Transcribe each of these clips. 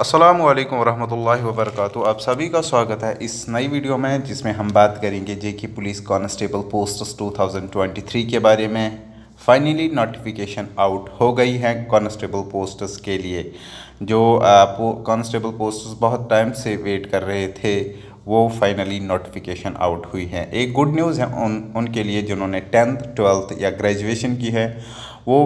असलम वरहमल वर्क आप सभी का स्वागत है इस नई वीडियो में जिसमें हम बात करेंगे जे की पुलिस थाउजेंड ट्वेंटी 2023 के बारे में फाइनली नोटिफिकेशन आउट हो गई है कॉन्स्टेबल पोस्ट्स के लिए जो कॉन्स्टेबल पोस्ट्स बहुत टाइम से वेट कर रहे थे वो फाइनली नोटिफिकेशन आउट हुई है एक गुड न्यूज़ है उन उनके लिए जिन्होंने टेंथ ट्वेल्थ या ग्रेजुएशन की है वो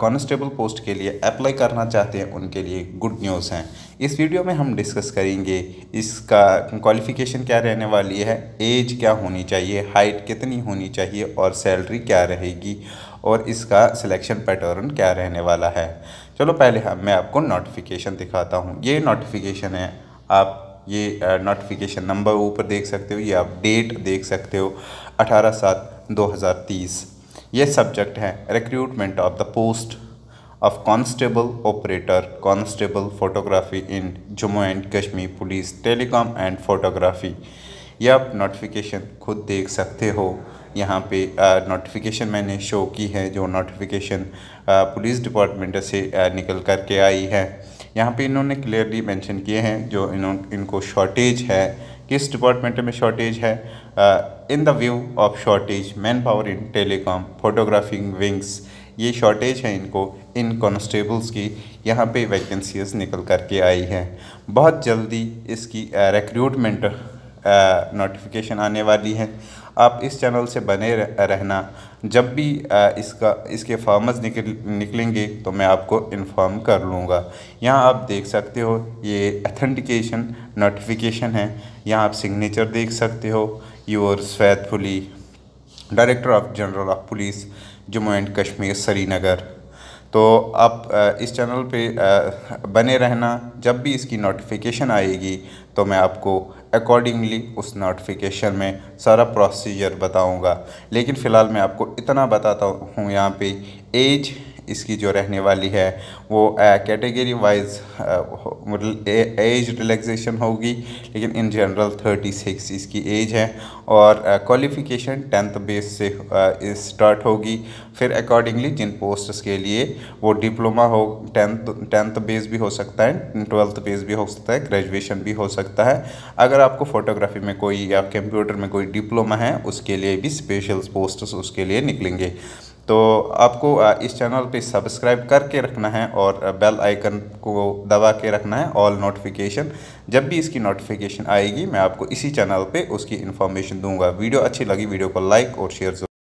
कॉन्स्टेबल पोस्ट के लिए अप्लाई करना चाहते हैं उनके लिए गुड न्यूज़ हैं इस वीडियो में हम डिस्कस करेंगे इसका क्वालिफ़िकेशन क्या रहने वाली है एज क्या होनी चाहिए हाइट कितनी होनी चाहिए और सैलरी क्या रहेगी और इसका सिलेक्शन पैटर्न क्या रहने वाला है चलो पहले हम मैं आपको नोटिफिकेशन दिखाता हूँ ये नोटिफिकेशन है आप ये नोटिफिकेशन नंबर ऊपर देख सकते हो ये आप डेट देख सकते हो अठारह सात दो हज़ार तीस ये सब्जेक्ट है recruitment of the post of constable operator constable photography in Jammu and Kashmir police telecom and photography यह आप नोटिफिकेशन खुद देख सकते हो यहाँ पे नोटिफिकेशन मैंने शो की है जो नोटिफिकेशन पुलिस डिपार्टमेंट से आ, निकल कर के आई है यहाँ पे इन्होंने क्लियरली मेंशन किए हैं जो इन्हों इनको शॉर्टेज है किस डिपार्टमेंट में शॉर्टेज है in the view of shortage manpower in telecom photographing wings ये शॉर्टेज है इनको इन कॉन्स्टेबल्स की यहाँ पे वैकेंसीज निकल करके आई हैं बहुत जल्दी इसकी रिक्रूटमेंट नोटिफिकेशन आने वाली है आप इस चैनल से बने रहना जब भी इसका इसके फॉर्मस निकल निकलेंगे तो मैं आपको इन्फॉर्म कर लूँगा यहाँ आप देख सकते हो ये अथेंटिकेशन नोटिफिकेशन है यहाँ आप सिग्नेचर देख सकते हो yours faithfully director director of general of police Jammu and Kashmir Srinagar तो आप इस चैनल पे बने रहना जब भी इसकी नोटिफिकेशन आएगी तो मैं आपको अकॉर्डिंगली उस नोटिफिकेशन में सारा प्रोसीजर बताऊंगा लेकिन फ़िलहाल मैं आपको इतना बताता हूँ यहाँ पे एज इसकी जो रहने वाली है वो कैटेगरी वाइज एज रिलैक्सेशन होगी लेकिन इन जनरल थर्टी सिक्स इसकी एज है और क्वालिफिकेशन टेंथ बेस से स्टार्ट होगी फिर अकॉर्डिंगली जिन पोस्ट्स के लिए वो डिप्लोमा हो टेंथ टेंथ बेस भी हो सकता है ट्वेल्थ बेस भी हो सकता है ग्रेजुएशन भी हो सकता है अगर आपको फ़ोटोग्राफी में कोई या कंप्यूटर में कोई डिप्लोमा है उसके लिए भी स्पेशल पोस्ट्स उसके लिए निकलेंगे तो आपको इस चैनल पे सब्सक्राइब करके रखना है और बेल आइकन को दबा के रखना है ऑल नोटिफिकेशन जब भी इसकी नोटिफिकेशन आएगी मैं आपको इसी चैनल पे उसकी इन्फॉर्मेशन दूंगा वीडियो अच्छी लगी वीडियो को लाइक और शेयर